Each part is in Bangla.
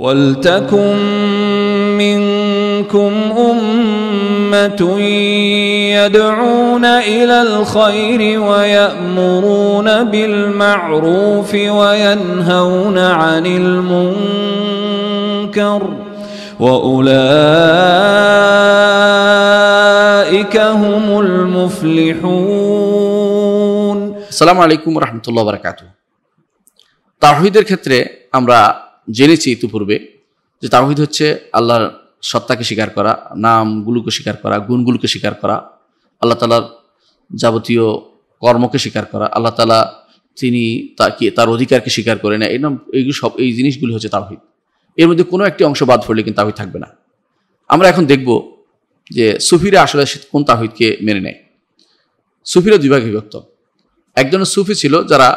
ولتكن منكم أمة يدعون إلى الخير ويأمرون بالمعروف وينهون عن المنكر وأولئك هم المفلحون السلام عليكم ورحمة الله وبركاته তাহিদের ক্ষেত্রে আমরা জেনেছি ইতিপূর্বে যে তাওহিদ হচ্ছে আল্লাহর সত্তাকে স্বীকার করা নামগুলোকে স্বীকার করা গুণগুলোকে স্বীকার করা আল্লাহ তালার যাবতীয় কর্মকে স্বীকার করা আল্লাহ তালা তিনি তাকে তার অধিকারকে স্বীকার করে না এরকম এইগুলো সব এই জিনিসগুলি হচ্ছে তাওহিদ এর মধ্যে কোনো একটি অংশ বাদ পড়লে কিন্তু তাওহিদ থাকবে না আমরা এখন দেখব যে সুফিরা আসলে কোন তাহিদকে মেনে নেয় সুফিরা দুই বিভক্ত একজন সুফি ছিল যারা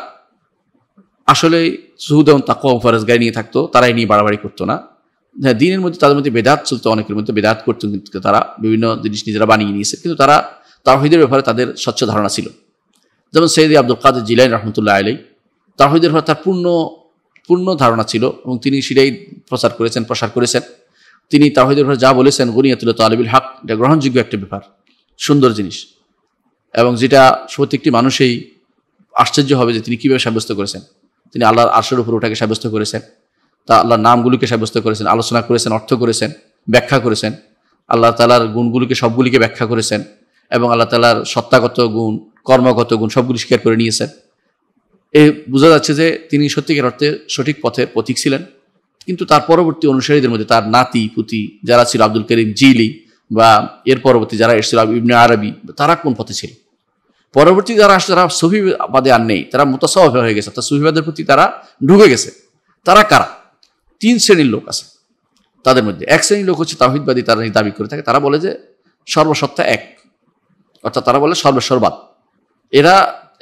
আসলে সুহুদ এবং তাকুয়া ফরাজ গায়ে নিয়ে থাকতো তারাই নিয়ে বাড়াবাড়ি করতো না হ্যাঁ দিনের মধ্যে তাদের মধ্যে বেদাত চলতো অনেকের মধ্যে বেদাত করতো কিন্তু তারা বিভিন্ন জিনিস নিজেরা বানিয়ে নিয়েছে কিন্তু তারা তাহিদের ব্যাপারে তাদের স্বচ্ছ ধারণা ছিল যেমন সৈয়দ আব্দুল কাদের জিলাইন রহমতুল্লাহ আলাই তাহিদের ব্যাপারে তার পূর্ণ পূর্ণ ধারণা ছিল এবং তিনি সেটাই প্রচার করেছেন প্রসার করেছেন তিনি তাহিদের ব্যাপারে যা বলেছেন গনিয়াতুল তালিবুল হক এটা গ্রহণযোগ্য একটা ব্যাপার সুন্দর জিনিস এবং যেটা প্রত্যেকটি মানুষেই আশ্চর্য হবে যে তিনি কীভাবে সাব্যস্ত করেছেন তিনি আল্লাহর আশর উপর ওটাকে সাব্যস্ত করেছেন তা আল্লাহর নামগুলিকে সাব্যস্ত করেছেন আলোচনা করেছেন অর্থ করেছেন ব্যাখ্যা করেছেন আল্লাহ তালার গুণগুলিকে সবগুলিকে ব্যাখ্যা করেছেন এবং আল্লাহ তালার সত্তাগত গুণ কর্মগত গুণ সবগুলি স্বীকার করে নিয়েছেন এ বোঝা যাচ্ছে যে তিনি সত্যিকার অর্থে সঠিক পথের প্রতীক ছিলেন কিন্তু তার পরবর্তী অনুসারীদের মধ্যে তার নাতি পুতি যারা ছিল আব্দুল করিম জিলি বা এর পরবর্তী যারা এসেছিল ইবনে আরবি তারা কোন পথে ছিল পরবর্তী যারা আসছে তারা সুফিবাদে আর নেই তারা মোতাসাহ হয়ে গেছে অর্থাৎ সুফিবাদের প্রতি তারা ঢুকে গেছে তারা কারা তিন শ্রেণীর লোক আছে তাদের মধ্যে এক শ্রেণীর লোক হচ্ছে তাহিদবাদী তারা দাবি করে থাকে তারা বলে যে সর্বসত্তা এক অর্থাৎ তারা বলে সর্বসর্বাদ এরা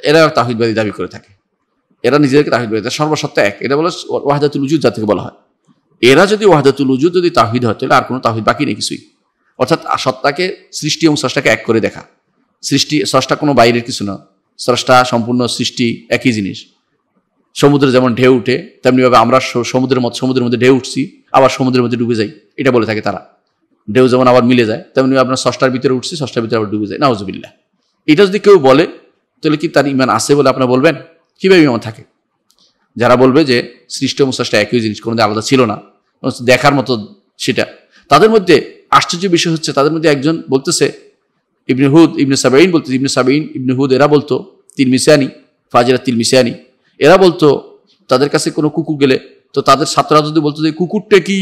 এরা তাহিদবাদী দাবি করে থাকে এরা নিজেদেরকে তাহিদবাদী সর্বসত্তা এক এটা বলে ওয়াহাদাতুল উজুদ যা থেকে বলা হয় এরা যদি ওয়াহাদাতুল উজুদ যদি তাহিদ হয় তাহলে আর কোনো তাহিদ বাকি নেই কিছুই অর্থাৎ সত্তাকে সৃষ্টি এবং স্রষ্টাকে এক করে দেখা সৃষ্টি স্রষ্টা কোনো বাইরের কিছু না স্রষ্টা সম্পূর্ণ সৃষ্টি একই জিনিস সমুদ্রে যেমন ঢেউ উঠে তেমনিভাবে আমরা সমুদ্রের মধ্যে সমুদ্রের মধ্যে ঢেউ উঠছি আবার সমুদ্রের মধ্যে ডুবে যাই এটা বলে থাকে তারা ঢেউ যেমন আবার মিলে যায় তেমনি আপনার ষষ্ঠার ভিতরে উঠছি ষষ্ঠার ভিতরে আবার ডুবে যায় নাওজবিল্লা এটা যদি কেউ বলে তাহলে কি তার ইমান আছে বলে আপনার বলবেন কীভাবে ইমান থাকে যারা বলবে যে সৃষ্ট এবং ষষ্ঠা একই জিনিস কোনো আলাদা ছিল না দেখার মতো সেটা তাদের মধ্যে আশ্চর্য বিষয় হচ্ছে তাদের মধ্যে একজন বলতেছে ইবনে হুদ ইবনে সাবাইন বলতো ইবনে সাবাইন ইবনে হুদ এরা বলতো তিলমিসিয়ানি ফাজেরা তিলমিসিয়ানি এরা বলতো তাদের কাছে কোনো কুকুর গেলে তো তাদের ছাত্ররা যদি বলতো যে কুকুরটা কি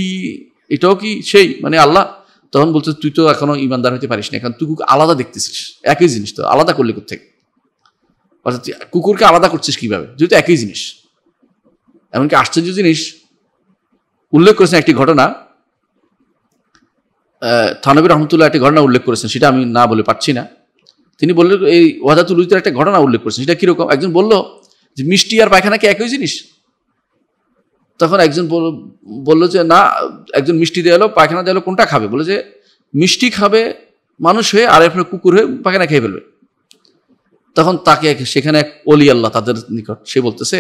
এটাও কি সেই মানে আল্লাহ তখন বলতো তুই তো এখনো ইমানদার হতে পারিস না কারণ তুই কুকুর আলাদা দেখতেছিস একই জিনিস তো আলাদা করলে কোথেকে অর্থাৎ কুকুরকে আলাদা করছিস কিভাবে যেহেতু একই জিনিস এমনকি আশ্চর্য জিনিস উল্লেখ করেছেন একটি ঘটনা থানবী রহমতুল্লাহ একটি ঘটনা উল্লেখ করেছেন সেটা আমি না বলে পারছি না তিনি বললেন এই ওয়াদাতুল উজিদের একটা ঘটনা উল্লেখ করেছেন সেটা কীরকম একজন বলল যে মিষ্টি আর পায়খানা কি একই জিনিস তখন একজন বলল যে না একজন মিষ্টি দেওয়া হলো পায়খানা দেওয়া হলো কোনটা খাবে বলে যে মিষ্টি খাবে মানুষ হয়ে আর এখানে কুকুর হয়ে পায়খানা খেয়ে ফেলবে তখন তাকে সেখানে এক অলি আল্লাহ তাদের নিকট সে বলতেছে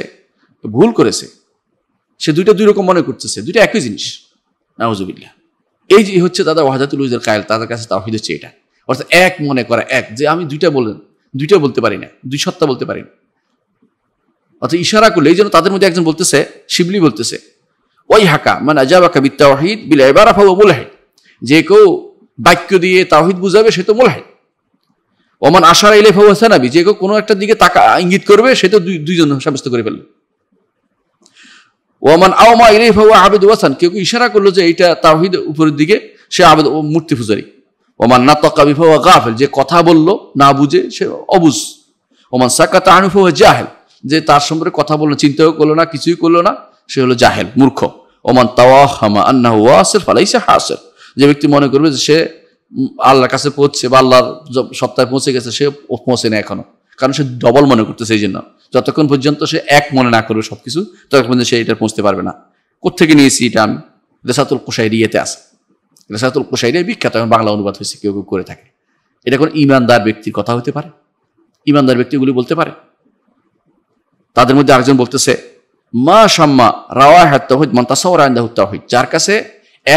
ভুল করেছে সে দুইটা দুই রকম মনে করতেছে দুইটা একই জিনিস নাউজুবিল্লা এই যে হচ্ছে দাদা ওয়াহাদাতুল উজুর কায়ল তাদের কাছে তাহিদ হচ্ছে এটা অর্থাৎ এক মনে করা এক যে আমি দুইটা বললেন দুইটা বলতে পারি না দুই সত্তা বলতে পারি না অর্থাৎ ইশারা করলে এই জন্য তাদের মধ্যে একজন বলতেছে শিবলি বলতেছে ওই হাকা মানে আজাবাকা বিত্তা ওয়াহিদ বিল এবার আফা ও যে কেউ বাক্য দিয়ে তাহিদ বুঝাবে সে তো মুলাহিদ ওমান আশার ইলেফা ওয়াসানাবি যে কেউ কোনো একটা দিকে তাকা ইঙ্গিত করবে সে তো দুই দুইজন সাব্যস্ত করে ফেললো ওমান আওমা ইলিফ আবেদ ওয়াসান কেউ ইশারা করলো যে এইটা তাহিদ উপরের দিকে সে আবেদ মূর্তি পূজারী ওমান না তক্কা ও গাফেল যে কথা বলল না বুঝে সে অবুজ ওমান সাক্কা তাহানুফ জাহেল যে তার সম্পর্কে কথা বললো চিন্তাও করলো না কিছুই করলো না সে হলো জাহেল মূর্খ ওমান তাওয়াহামা আন্না ওয়াসের সে হাসের যে ব্যক্তি মনে করবে যে সে আল্লাহর কাছে পৌঁছছে বা আল্লাহর সপ্তাহে পৌঁছে গেছে সে পৌঁছে না এখনো কারণ সে ডবল মনে করতেছে এই জন্য যতক্ষণ পর্যন্ত সে এক মনে না করবে সব কিছু ততক্ষণ পর্যন্ত সে এটা পৌঁছতে পারবে না কোথেকে নিয়েছি এটা আমি রেসাতুল ইয়েতে আছে রেসাতুল কোশাইরিয়া বিখ্যাত এখন বাংলা অনুবাদ হয়েছে কেউ কেউ করে থাকে এটা কোন ইমানদার ব্যক্তির কথা হতে পারে ইমানদার ব্যক্তিগুলি বলতে পারে তাদের মধ্যে আরেকজন বলতেছে মা সাম্মা রাওয়া হ্যাত হইত মান তাসাউর আইন্দা তাহিদ যার কাছে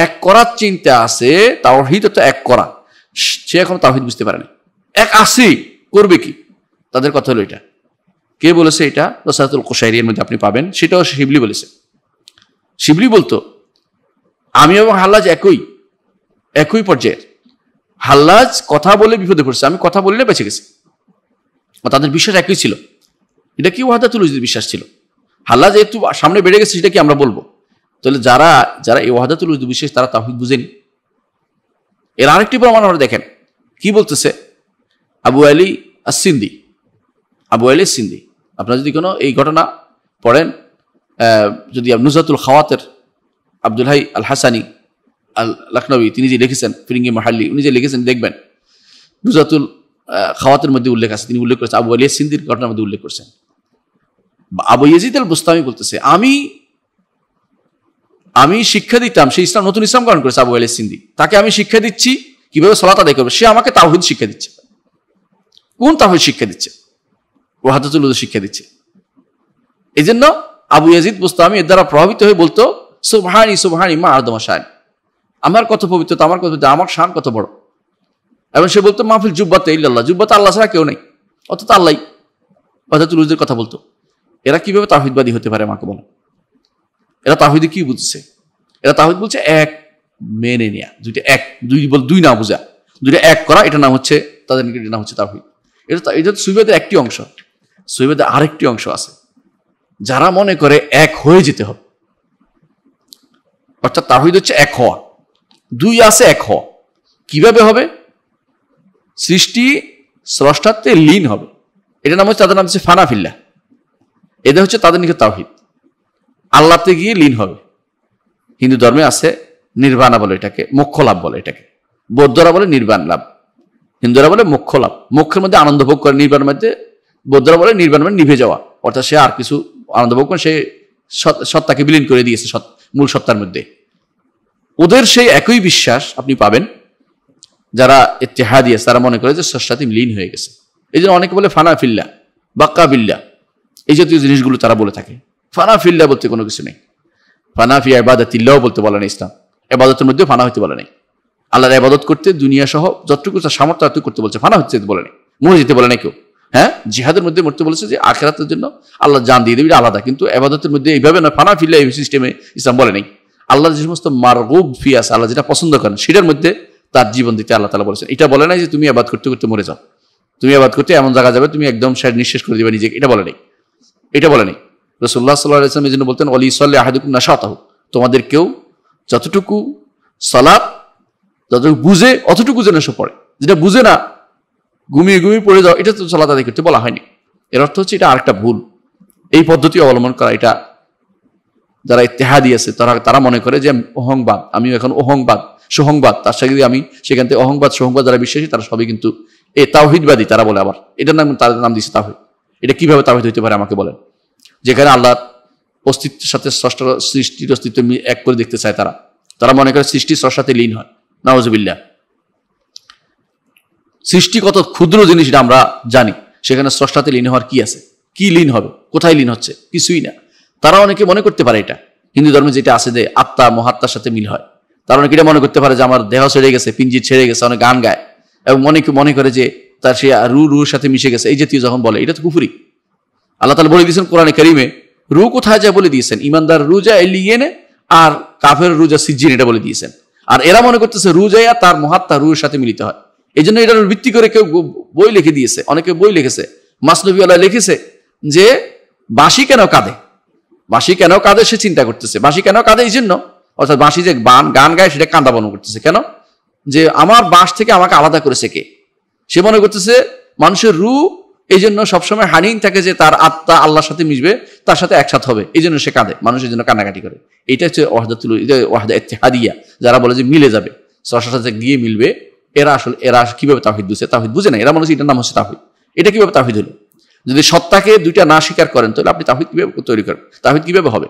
এক করার চিন্তা আছে তাও হিত তো এক করা সে এখন তাহিদ বুঝতে পারে না এক আসি করবে কি তাদের কথা হলো এটা কে বলেছে এটা রসাতুল কোশাইরিয়ার মধ্যে আপনি পাবেন সেটাও শিবলি বলেছে শিবলি বলতো আমি এবং হাল্লাজ একই একই পর্যায়ের হাল্লাজ কথা বলে বিপদে পড়ছে আমি কথা বললে বেঁচে গেছি তাদের বিশ্বাস একই ছিল এটা কি ওয়াহাদাতুল উজির বিশ্বাস ছিল হাল্লা একটু সামনে বেড়ে গেছে সেটা কি আমরা বলবো তাহলে যারা যারা এই ওয়াহাদাতুল উজির বিশ্বাস তারা তাহিদ বুঝেনি এর আরেকটি প্রমাণ আমরা দেখেন কি বলতেছে আবু আলী আসিন্দি আবু আইলে সিন্দি আপনার যদি কোনো এই ঘটনা পড়েন যদি নুজাতুল খাওয়াতের হাই আল হাসানি আল লখনবী তিনি যে লিখেছেন ফিরিঙ্গি মাহাল্লি উনি যে লিখেছেন দেখবেন নুজাতুল খাওয়াতের মধ্যে উল্লেখ আছে তিনি উল্লেখ করেছেন আবু আলিয়া সিন্দির ঘটনার মধ্যে উল্লেখ করছেন আবু ইয়াজিদ আল বুস্তামি বলতেছে আমি আমি শিক্ষা দিতাম সে ইসলাম নতুন ইসলাম গ্রহণ করেছে আবু আলিয়া সিন্দি তাকে আমি শিক্ষা দিচ্ছি কিভাবে সলাত আদায় করবে সে আমাকে তাহিদ শিক্ষা দিচ্ছে কোন তাহিদ শিক্ষা দিচ্ছে ও হাতে উদু শিক্ষা দিচ্ছে এই জন্য আবু ইয়াজিদ মুস্তামি এর দ্বারা প্রভাবিত হয়ে বলতো সুবহানি সুবহানি মা আদমা শান আমার কত পবিত্রতা আমার কত আমার শান কত বড় এবং সে বলতো মাহফিল জুব্বাতে ইল্লাল্লাহ জুব্বাতে আল্লাহ ছাড়া কেউ নেই অর্থাৎ আল্লাহ হাতাতুল উজুদের কথা বলতো এরা কিভাবে তাহিদবাদী হতে পারে আমাকে বলো এরা তাহিদে কি বুঝছে এরা তাহিদ বলছে এক মেনে নেয়া দুইটা এক দুই বল দুই না বোঝা দুইটা এক করা এটা নাম হচ্ছে তাদের নাম হচ্ছে তাহিদ এটা এটা সুবিধাদের একটি অংশ সৈবেদে আরেকটি অংশ আছে যারা মনে করে এক হয়ে যেতে হবে অর্থাৎ তাহিদ হচ্ছে এক হওয়া দুই আছে এক হওয়া কিভাবে হবে সৃষ্টি স্রষ্টাতে লীন হবে এটা নাম হচ্ছে তাদের নাম হচ্ছে ফানাফিল্লা এটা হচ্ছে তাদের নিকে তাহিদ আল্লাহতে গিয়ে লীন হবে হিন্দু ধর্মে আছে নির্বাণা বলে এটাকে মোক্ষ লাভ বলে এটাকে বৌদ্ধরা বলে নির্বাণ লাভ হিন্দুরা বলে মোক্ষ লাভ মোক্ষের মধ্যে আনন্দ ভোগ করে নির্বাণের মধ্যে বৌদ্ধরা বলে নির্বাণ মানে নিভে যাওয়া অর্থাৎ সে আর কিছু আনন্দ ভোগ সে সত্তাকে বিলীন করে দিয়েছে মূল সত্তার মধ্যে ওদের সেই একই বিশ্বাস আপনি পাবেন যারা এতেহা দিয়েছে তারা মনে করে যে সস্তাতে লীন হয়ে গেছে এই জন্য অনেকে বলে ফানা ফিল্লা বাক্কা বিল্লা এই জাতীয় জিনিসগুলো তারা বলে থাকে ফানা ফিল্লা বলতে কোনো কিছু নেই ফানা ফিয়া এবাদাতিল্লাও বলতে বলে না ইসলাম এবাদতের মধ্যেও ফানা হইতে বলে নাই আল্লাহর এবাদত করতে দুনিয়া সহ যতটুকু তার সামর্থ্য করতে বলছে ফানা হচ্ছে বলে নেই মরে যেতে বলে না কেউ হ্যাঁ জিহাদের মধ্যে মরতে বলেছে যে আখেরাতের জন্য আল্লাহ জান দিয়ে দেবে আলাদা কিন্তু আবাদতের মধ্যে এইভাবে না ফানা ফিল্লা এই সিস্টেমে ইসলাম বলে নেই আল্লাহ যে সমস্ত মারগুব ফিয়াস আল্লাহ যেটা পছন্দ করেন সেটার মধ্যে তার জীবন দিতে আল্লাহ তালা বলেছেন এটা বলে নাই যে তুমি আবাদ করতে করতে মরে যাও তুমি আবাদ করতে এমন জায়গা যাবে তুমি একদম শেষ নিঃশেষ করে দেবে নিজেকে এটা বলে নেই এটা বলে নেই রসুল্লাহ সাল্লাহ ইসলাম এই জন্য বলতেন অলি সাল্লাহ আহাদুকুম নাশাতাহ তোমাদের কেউ যতটুকু সালাদ যতটুকু বুঝে অতটুকু যেন সে পড়ে যেটা বুঝে না ঘুমিয়ে ঘুমিয়ে পড়ে যাওয়া এটা তো সালাদ আদায় বলা হয়নি এর অর্থ হচ্ছে এটা আরেকটা ভুল এই পদ্ধতি অবলম্বন করা এটা যারা ইত্তেহাদি আছে তারা তারা মনে করে যে অহংবাদ আমি এখন অহংবাদ সোহংবাদ তার সাথে আমি সেখান থেকে অহংবাদ সোহংবাদ যারা বিশ্বাসী তারা সবই কিন্তু এ তাওহিদবাদী তারা বলে আবার এটার নাম তাদের নাম দিচ্ছে তাহিদ এটা কিভাবে তাহিদ হইতে পারে আমাকে বলেন যেখানে আল্লাহর অস্তিত্বের সাথে স্রষ্ট সৃষ্টির অস্তিত্ব এক করে দেখতে চায় তারা তারা মনে করে সৃষ্টি স্রষ্টাতে লীন হয় নওয়াজবিল্লা সৃষ্টি কত ক্ষুদ্র জিনিস আমরা জানি সেখানে স্রষ্টাতে লীন হওয়ার কি আছে কি লীন হবে কোথায় লীন হচ্ছে কিছুই না তারা অনেকে মনে করতে পারে এটা হিন্দু ধর্মে যেটা আছে যে আত্মা মহাত্মার সাথে মিল হয় তারা অনেকে এটা মনে করতে পারে যে আমার দেহ ছেড়ে গেছে পিঞ্জি ছেড়ে গেছে অনেক গান গায় এবং অনেকে মনে করে যে তার সে রু রুর সাথে মিশে গেছে এই জাতীয় যখন বলে এটা তো কুফুরি আল্লাহ তালা বলে দিয়েছেন কোরআনে করিমে রু কোথায় যায় বলে দিয়েছেন ইমানদার রু যা এলিয়েনে আর কাফের রুজা সিজিন এটা বলে দিয়েছেন আর এরা মনে করতেছে রু যাইয়া তার মহাত্মা রুর সাথে মিলিত হয় এই জন্য এটার ভিত্তি করে কেউ বই লিখে দিয়েছে অনেকে বই লিখেছে মাসনবিওয়ালা লিখেছে যে বাঁশি কেন কাঁদে বাঁশি কেন কাঁদে সে চিন্তা করতেছে বাঁশি কেন কাঁদে এই জন্য অর্থাৎ বাঁশি যে গান গান গায় সেটা কাঁদা বন করতেছে কেন যে আমার বাঁশ থেকে আমাকে আলাদা করেছে কে সে মনে করতেছে মানুষের রু এই জন্য সবসময় হানিং থাকে যে তার আত্মা আল্লাহর সাথে মিশবে তার সাথে একসাথে হবে এই জন্য সে কাঁদে মানুষের জন্য কান্নাকাটি করে এটা হচ্ছে ওয়াহদাতুল ওয়াহদা হাদিয়া যারা বলে যে মিলে যাবে সরসার সাথে গিয়ে মিলবে এরা আসলে এরা কিভাবে তাহিদ বুঝে তাহিদ বুঝে না এরা মানুষ এটার নাম হচ্ছে তাহিদ এটা কিভাবে তাহিদ হলো যদি সত্তাকে দুইটা না স্বীকার করেন তাহলে আপনি তাহিদ কিভাবে তৈরি করেন তাহিদ কিভাবে হবে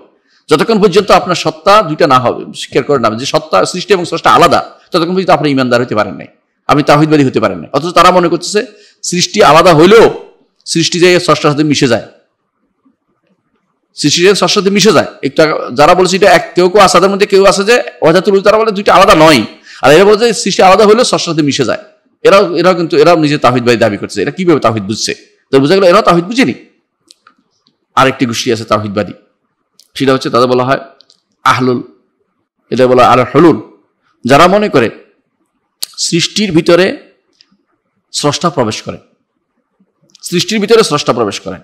যতক্ষণ পর্যন্ত আপনার সত্তা দুইটা না হবে স্বীকার করেন না যে সত্তা সৃষ্টি এবং স্রষ্টা আলাদা ততক্ষণ পর্যন্ত আপনি ইমানদার হতে পারেন নাই আপনি তাহিদবাদী হতে পারেন নাই অথচ তারা মনে করতেছে সৃষ্টি আলাদা হইলেও সৃষ্টি যে স্রষ্টার সাথে মিশে যায় সৃষ্টি যে স্রষ্টার সাথে মিশে যায় একটু যারা বলেছে এটা এক কেউ কেউ আসাদের মধ্যে কেউ আছে যে অজাতুল তারা বলে দুইটা আলাদা নয় আর এরা বলছে সৃষ্টি আলাদা হলেও সর সাথে মিশে যায় এরাও এরাও কিন্তু এরা নিজে ভাই দাবি করছে এরা কিভাবে তাহিদ বুঝছে তো বুঝা গেল এরাও তাহিদ বুঝেনি আরেকটি গোষ্ঠী আছে তাহিদবাদী সেটা হচ্ছে তাদের বলা হয় আহলুল এটা বলা আর হলুল যারা মনে করে সৃষ্টির ভিতরে স্রষ্টা প্রবেশ করে সৃষ্টির ভিতরে স্রষ্টা প্রবেশ করে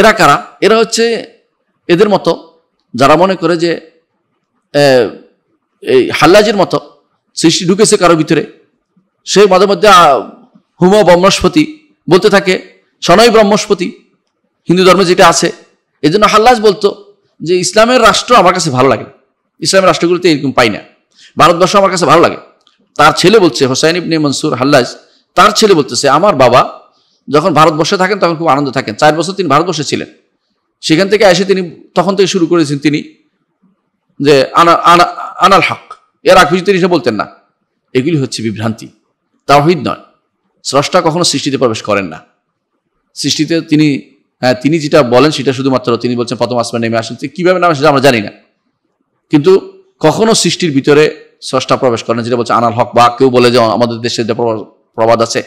এরা কারা এরা হচ্ছে এদের মতো যারা মনে করে যে এই হাল্লাজির মতো সৃষ্টি ঢুকেছে কারো ভিতরে সে মাঝে মধ্যে হুম ব্রহ্মস্পতি বলতে থাকে সনয় ব্রহ্মস্পতি হিন্দু ধর্মে যেটা আছে এই জন্য হাল্লাজ বলতো যে ইসলামের রাষ্ট্র আমার কাছে ভালো লাগে ইসলামের রাষ্ট্রগুলোতে এরকম পাই না ভারতবর্ষ আমার কাছে ভালো লাগে তার ছেলে বলছে হোসাইন ইবনে মনসুর হাল্লাজ তার ছেলে বলতেছে আমার বাবা যখন ভারতবর্ষে থাকেন তখন খুব আনন্দ থাকেন চার বছর তিনি ভারতবর্ষে ছিলেন সেখান থেকে এসে তিনি তখন থেকে শুরু করেছেন তিনি যে আনা আনা আনাল হক এর আগ হিজুদ্দিন বলতেন না এগুলি হচ্ছে বিভ্রান্তি তাওহিদ নয় স্রষ্টা কখনো সৃষ্টিতে প্রবেশ করেন না সৃষ্টিতে তিনি হ্যাঁ তিনি যেটা বলেন সেটা শুধুমাত্র তিনি বলছেন প্রথম আসমান নেমে আসেন কীভাবে নামে সেটা আমরা জানি না কিন্তু কখনো সৃষ্টির ভিতরে স্রষ্টা প্রবেশ করেন যেটা বলছে আনাল হক বা কেউ বলে যে আমাদের দেশে যে প্রবাদ আছে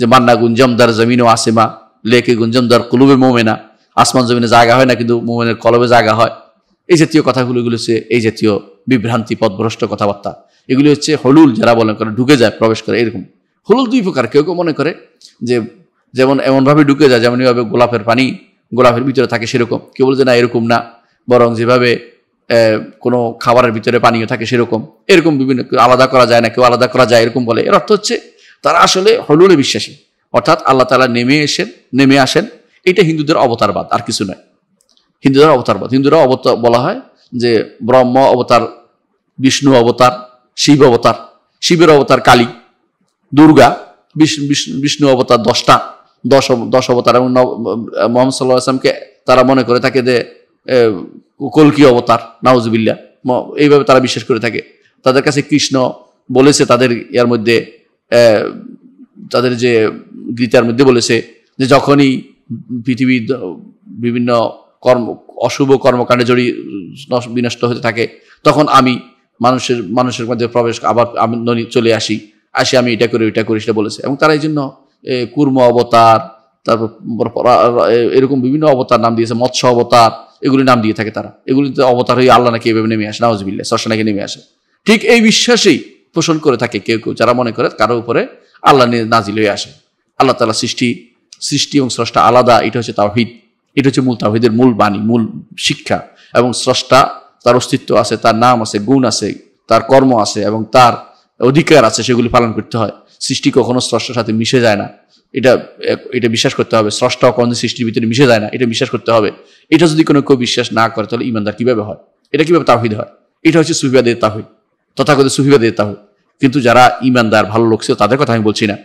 যে মান্না গুঞ্জমদার জমিনও ও আসেমা লেকে গুঞ্জমদার কলুবে মোমেনা আসমান জমিনে জায়গা হয় না কিন্তু মোমেনের কলবে জায়গা হয় এই জাতীয় কথাগুলো সে এই জাতীয় বিভ্রান্তি পথভ্রষ্ট কথাবার্তা এগুলি হচ্ছে হলুল যারা বলে করে ঢুকে যায় প্রবেশ করে এরকম হলুল দুই প্রকার কেউ কেউ মনে করে যে যেমন এমনভাবে ঢুকে যায় যেমন এইভাবে গোলাপের পানি গোলাপের ভিতরে থাকে সেরকম কেউ বলছে না এরকম না বরং যেভাবে কোনো খাবারের ভিতরে পানীয় থাকে সেরকম এরকম বিভিন্ন আলাদা করা যায় না কেউ আলাদা করা যায় এরকম বলে এর অর্থ হচ্ছে তারা আসলে হলুলে বিশ্বাসী অর্থাৎ আল্লাহ তালা নেমে এসেন নেমে আসেন এটা হিন্দুদের অবতারবাদ আর কিছু নয় হিন্দুদের অবতারবাদ হিন্দুরা অবতার বলা হয় যে ব্রহ্ম অবতার বিষ্ণু অবতার শিব অবতার শিবের অবতার কালী দুর্গা বিষ্ণু অবতার দশটা দশ দশ অবতার এবং মোহাম্মদ সাল্লাহ আসলামকে তারা মনে করে থাকে যে কলকি অবতার নাউজবিল্লা এইভাবে তারা বিশ্বাস করে থাকে তাদের কাছে কৃষ্ণ বলেছে তাদের ইয়ার মধ্যে তাদের যে গীতার মধ্যে বলেছে যে যখনই পৃথিবীর বিভিন্ন কর্ম অশুভ কর্মকাণ্ডে যদি বিনষ্ট হতে থাকে তখন আমি মানুষের মানুষের মধ্যে প্রবেশ আবার আমি চলে আসি আসি আমি এটা করি ওইটা করি সেটা বলেছে এবং তারা এই জন্য কুর্ম অবতার তারপর এরকম বিভিন্ন অবতার নাম দিয়েছে মৎস্য অবতার এগুলি নাম দিয়ে থাকে তারা এগুলিতে অবতার হয়ে আল্লাহ নাকি এভাবে নেমে আসে নওয়াজবিল্লা নাকি নেমে আসে ঠিক এই বিশ্বাসেই পোষণ করে থাকে কেউ কেউ যারা মনে করে কারো উপরে আল্লাহ নাজিল হয়ে আসে আল্লাহ তালা সৃষ্টি সৃষ্টি এবং স্রষ্টা আলাদা এটা হচ্ছে তাওহিদ এটা হচ্ছে মূল তাহিদের মূল বাণী মূল শিক্ষা এবং স্রষ্টা তার অস্তিত্ব আছে তার নাম আছে গুণ আছে তার কর্ম আছে এবং তার অধিকার আছে সেগুলি পালন করতে হয় সৃষ্টি কখনো স্রষ্টার সাথে মিশে যায় না এটা এটা বিশ্বাস করতে হবে স্রষ্টা কখনো সৃষ্টির ভিতরে মিশে যায় না এটা বিশ্বাস করতে হবে এটা যদি কোনো কেউ বিশ্বাস না করে তাহলে ইমানদার কীভাবে হয় এটা কীভাবে তাহিদ হয় এটা হচ্ছে সুফিবাদের তাহিদ তথাগত সুফিবাদের তাহিদ কিন্তু যারা ইমানদার ভালো লোক ছিল তাদের কথা আমি বলছি না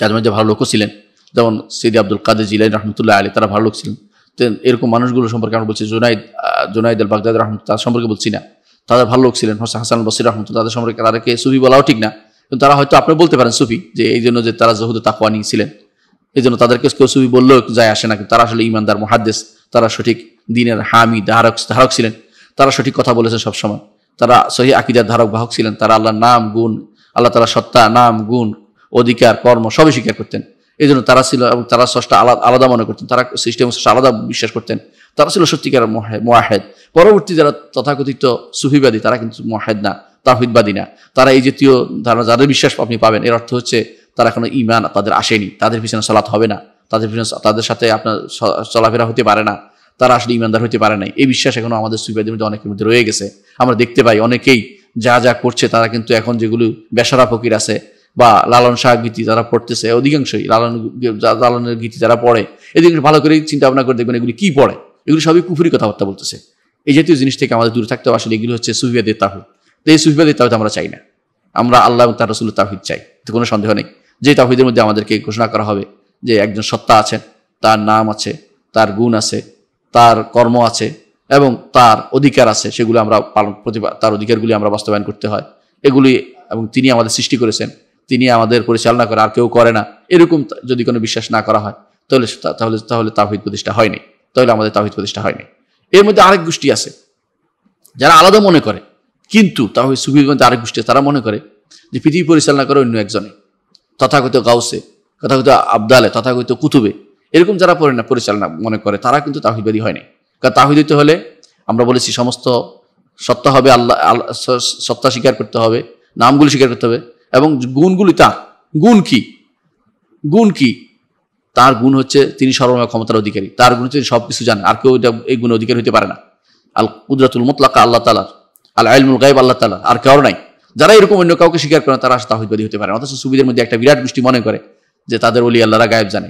তাদের মধ্যে ভালো লোকও ছিলেন যেমন সিদি আব্দুল কাদের জিলাই রহমতুল্লাহ আলী তারা ভালো লোক ছিলেন এরকম মানুষগুলো সম্পর্কে আমরা বলছি জোনাইদ জোনাইদ আল বাগদাদ রহমত তার সম্পর্কে বলছি না তাদের ভালো লোক ছিলেন হোসেন হাসান বসির রহমত তাদের সম্পর্কে তাদেরকে সুফি বলাও ঠিক না কিন্তু তারা হয়তো আপনি বলতে পারেন সুফি যে এই জন্য যে তারা জহুদ তাকুয়া নিয়েছিলেন এই জন্য তাদেরকে কেউ সুফি বললেও যায় আসে না কিন্তু তারা আসলে ইমানদার মহাদ্দেশ তারা সঠিক দিনের হামি ধারক ধারক ছিলেন তারা সঠিক কথা বলেছেন সবসময় তারা সহি আকিদার ধারক বাহক ছিলেন তারা আল্লাহর নাম গুণ আল্লাহ তালা সত্তা নাম গুণ অধিকার কর্ম সবই স্বীকার করতেন এই জন্য তারা ছিল এবং তারা সষ্টা আলাদা আলাদা মনে করতেন তারা সৃষ্টি এবং আলাদা বিশ্বাস করতেন তারা ছিল সত্যিকার মোয়াহেদ পরবর্তী যারা তথাকথিত সুফিবাদী তারা কিন্তু মোয়াহেদ না তাহিদবাদী না তারা এই জাতীয় ধারণা যাদের বিশ্বাস আপনি পাবেন এর অর্থ হচ্ছে তারা কোনো ইমান তাদের আসেনি তাদের পিছনে সালাত হবে না তাদের পিছনে তাদের সাথে আপনার চলাফেরা হতে পারে না তারা আসলে ইমানদার হতে পারে নাই এই বিশ্বাস এখনো আমাদের সুফিবাদের মধ্যে অনেকের মধ্যে রয়ে গেছে আমরা দেখতে পাই অনেকেই যা যা করছে তারা কিন্তু এখন যেগুলো বেসারা ফকির আছে বা লালন শাহ গীতি যারা পড়তেছে অধিকাংশই লালন লালনের গীতি যারা পড়ে এদিকে ভালো করে চিন্তা ভাবনা করে দেখবেন এগুলি কি পড়ে এগুলি সবই কুফুরি কথাবার্তা বলতেছে এই জাতীয় জিনিস থেকে আমাদের দূরে থাকতে আসলে এগুলি হচ্ছে সুফিয়াদের তাহিদ তো এই সুফিয়াদের তাহিদ আমরা চাই না আমরা আল্লাহ এবং তার রসুল তাহিদ চাই তো কোনো সন্দেহ নেই যে তাহিদের মধ্যে আমাদেরকে ঘোষণা করা হবে যে একজন সত্তা আছেন তার নাম আছে তার গুণ আছে তার কর্ম আছে এবং তার অধিকার আছে সেগুলো আমরা পালন প্রতিভা তার অধিকারগুলি আমরা বাস্তবায়ন করতে হয় এগুলি এবং তিনি আমাদের সৃষ্টি করেছেন তিনি আমাদের পরিচালনা করে আর কেউ করে না এরকম যদি কোনো বিশ্বাস না করা হয় তাহলে তাহলে তাহলে তাহিদ প্রতিষ্ঠা হয়নি তাহলে আমাদের তাহিদ প্রতিষ্ঠা হয়নি এর মধ্যে আরেক গোষ্ঠী আছে যারা আলাদা মনে করে কিন্তু তাহলে সুফির মধ্যে আরেক গোষ্ঠী তারা মনে করে যে পৃথিবী পরিচালনা করে অন্য একজনে তথাকথিত গাউসে তথাকথিত আবদালে তথাকথিত কুতুবে এরকম যারা না পরিচালনা মনে করে তারা কিন্তু তাহিদবাদী হয়নি কারণ হইতে হলে আমরা বলেছি সমস্ত সত্তা হবে আল্লাহ সত্তা স্বীকার করতে হবে নামগুলি স্বীকার করতে হবে এবং গুণগুলি তার গুণ কি গুণ কি তার গুণ হচ্ছে তিনি সর্বময় ক্ষমতার অধিকারী তার গুণ হচ্ছে সব কিছু জানেন আর কেউ এই গুণ অধিকারী হতে পারে না আল কুদরাতুল মোতলাকা আল্লাহ তালার আল আইলমুল গাইব আল্লাহ তালার আর কেউ নাই যারা এরকম অন্য কাউকে স্বীকার করে তারা তাহিদবাদী হতে পারে অথচ সুবিধের মধ্যে একটা বিরাট মিষ্টি মনে করে যে তাদের অলি আল্লাহরা গায়েব জানে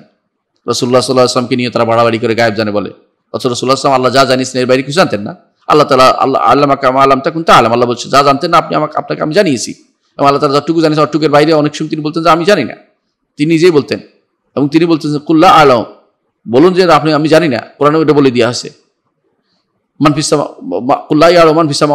রসুল্লাহ সাল্লাহ আসলামকে নিয়ে তারা বাড়াবাড়ি করে গায়েব জানে বলে অথচ রসুল্লাহ আসলাম আল্লাহ যা জানিস এর বাইরে কিছু জানতেন না আল্লাহ তালা আল্লাহ আল্লাহ আল্লাহ তা আলম আল্লাহ বলছে যা জানতেন না আপনি আমাকে আপনাকে আমি জানিয়েছি এবং আল্লাহ তালা যতটুকু জানিয়েছেন অটুকের বাইরে অনেক সময় তিনি বলতেন যে আমি জানি না তিনি নিজেই বলতেন এবং তিনি বলতেন যে কুল্লা আলম বলুন যে আপনি আমি জানি না কোরআন এটা বলে দেওয়া আছে মানফিসামা কুল্লাই আলম মানফিসামা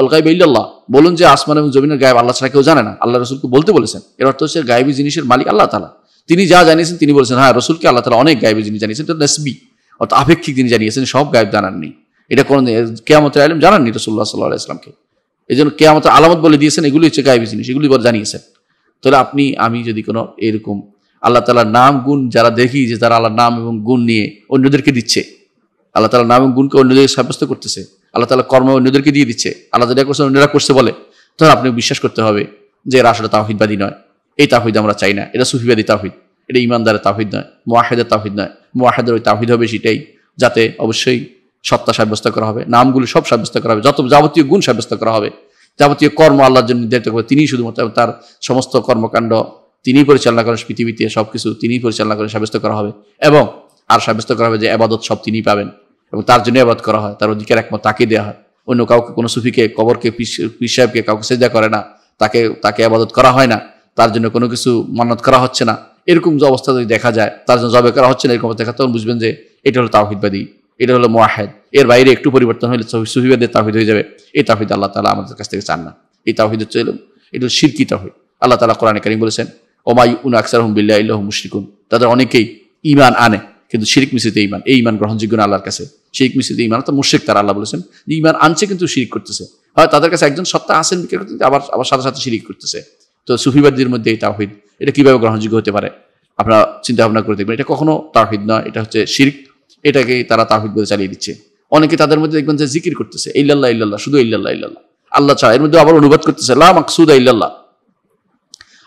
অলকাই বেইল্লাহ বলুন যে আসমান এবং জমিনের গায়েব আল্লাহ ছাড়া কেউ জানে না আল্লাহ রসুলকে বলতে বলেছেন এর অর্থ হচ্ছে গায়েবী জিনিসের মালিক আল্লাহ তালা তিনি যা জানিয়েছেন তিনি বলেছেন হ্যাঁ রসুলকে আল্লাহ তালা অনেক গায়েবী জিনিস জানিয়েছেন তো নেসবি অর্থাৎ আপেক্ষিক তিনি জানিয়েছেন সব গায়েব জানাননি এটা কোন কেয়ামতের আলম জানাননি রসুল্লাহ সাল্লাহ ইসলামকে এই জন্য কে আমাদের আলামত বলে দিয়েছেন এগুলি হচ্ছে গায়েবী জিনিস এগুলি জানিয়েছেন তাহলে আপনি আমি যদি কোনো এরকম আল্লাহ তালার নাম গুণ যারা দেখি যে তারা আল্লাহর নাম এবং গুণ নিয়ে অন্যদেরকে দিচ্ছে আল্লাহ তালার নাম এবং গুণকে অন্যদেরকে সাব্যস্ত করতেছে আল্লাহ তালা কর্ম অন্যদেরকে দিয়ে দিচ্ছে আল্লাহ যেটা করছে অন্যরা করছে বলে তখন আপনি বিশ্বাস করতে হবে যে এরা আসলে তাহিদবাদী নয় এই তাহিদ আমরা চাই না এটা সুফিবাদী তাহিদ এটা ইমানদারের তাহিদ নয় মোয়াহেদের তাহিদ নয় মোয়াহেদের ওই তাহিদ হবে সেটাই যাতে অবশ্যই সত্তা সাব্যস্ত করা হবে নামগুলি সব সাব্যস্ত করা হবে যত যাবতীয় গুণ সাব্যস্ত করা হবে যাবতীয় কর্ম আল্লাহর জন্য নির্ধারিত করবে তিনিই শুধুমাত্র তার সমস্ত কর্মকাণ্ড তিনিই পরিচালনা করেন পৃথিবীতে সব কিছু তিনিই পরিচালনা করেন সাব্যস্ত করা হবে এবং আর সাব্যস্ত করা হবে যে আবাদত সব তিনিই পাবেন এবং তার জন্য আবাদ করা হয় তার অধিকার একমত তাকে দেওয়া হয় অন্য কাউকে কোনো সুফিকে কবরকে পিস সাহেবকে কাউকে সেজা করে না তাকে তাকে আবাদত করা হয় না তার জন্য কোনো কিছু মান্নত করা হচ্ছে না এরকম যে অবস্থা যদি দেখা যায় তার জন্য জবে করা হচ্ছে না এরকম দেখা তখন বুঝবেন যে এটা হলো তাওহিদবাদী এটা হলো মোয়াহেদ এর বাইরে একটু পরিবর্তন হলে সুফিবাদের তাহিদ হয়ে যাবে এই তাহিদ আল্লাহ তালা আমাদের কাছ থেকে চান না এই তাহিদ হচ্ছে এটা শিরকি তাহিদ আল্লাহ তালা কোরআনে কারিম বলেছেন ওমাই উন আকসার হুম বিল্লাহ ইল্লাহ মুশরিকুন তাদের অনেকেই ইমান আনে কিন্তু শিরিক মিশ্রিত ইমান এই ইমান গ্রহণযোগ্য না আল্লাহর কাছে শিরিক মিশ্রিত ইমান তো মুশ্রিক তারা আল্লাহ বলেছেন যে ইমান আনছে কিন্তু শিরিক করতেছে হয় তাদের কাছে একজন সত্তা আসেন বিক্রি করতে আবার আবার সাথে সাথে শিরিক করতেছে তো সুফিবাদীর মধ্যে এই তাহিদ এটা কীভাবে গ্রহণযোগ্য হতে পারে আপনারা চিন্তা ভাবনা করে দেখবেন এটা কখনো তাহিদ নয় এটা হচ্ছে শিরিক এটাকেই তারা তাহিদ বলে চালিয়ে দিচ্ছে অনেকে তাদের মধ্যে দেখবেন যে জিকির করতেছে ইল্লাল্লাহ ইল্লাল্লাহ শুধু ইল্লাল্লাহ ইল্লাল্লাহ আল্লাহ ছাড়া এর মধ্যে আবার অনুবাদ করতেছে লা মাকসুদ ইল্লাল্লাহ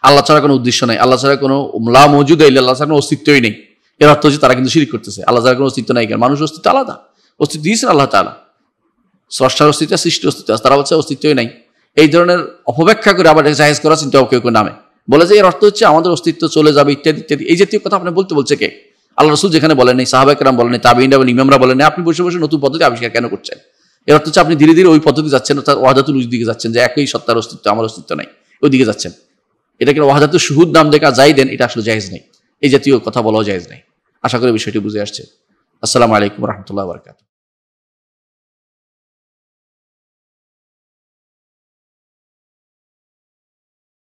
আল্লাহ ছাড়া কোনো উদ্দেশ্য নাই আল্লাহ ছাড়া কোনো লা মজুদ ইল্লাল্লাহ ছাড়া কোনো অস্তিত্বই নেই এর অর্থ হচ্ছে তারা কিন্তু শিরিক করতেছে আল্লাহ ছাড়া কোনো অস্তিত্ব নাই কেন মানুষ অস্তিত্ব আলাদা অস্তিত্ব দিয়েছেন আল্লাহ তালা স্রষ্টার অস্তিত্ব সৃষ্টি অস্তিত্ব আছে তারা বলছে অস্তিত্বই নাই এই ধরনের অপব্যাখ্যা করে আবার জাহেজ করা চিন্তা কেউ কেউ নামে বলে যে এর অর্থ হচ্ছে আমাদের অস্তিত্ব চলে যাবে ইত্যাদি ইত্যাদি এই জাতীয় কথা আপনি বলতে বলছে কে আল্লাহ রসুল যেখানে বলেনি সাহাবাকরাম বলেনি তাবিনরা বলেন ইমামরা বলেনি আপনি বসে বসে নতুন পদ্ধতি আবিষ্কার কেন করছেন এর অর্থ হচ্ছে আপনি ধীরে ধীরে ওই পদ্ধতি যাচ্ছেন অর্থাৎ ওয়াহাদাতুল দিকে যাচ্ছেন যে একই সত্তার অস্তিত্ব আমার অস্তিত্ব নাই ওই দিকে যাচ্ছেন এটাকে ওয়াহাদাতুল শুহুদ নাম দেখা যাই দেন এটা আসলে জায়েজ নেই এই জাতীয় কথা বলাও জায়েজ নেই আশা করি বিষয়টি বুঝে আসছে আসসালামু আলাইকুম রহমতুল্লাহ বরকাত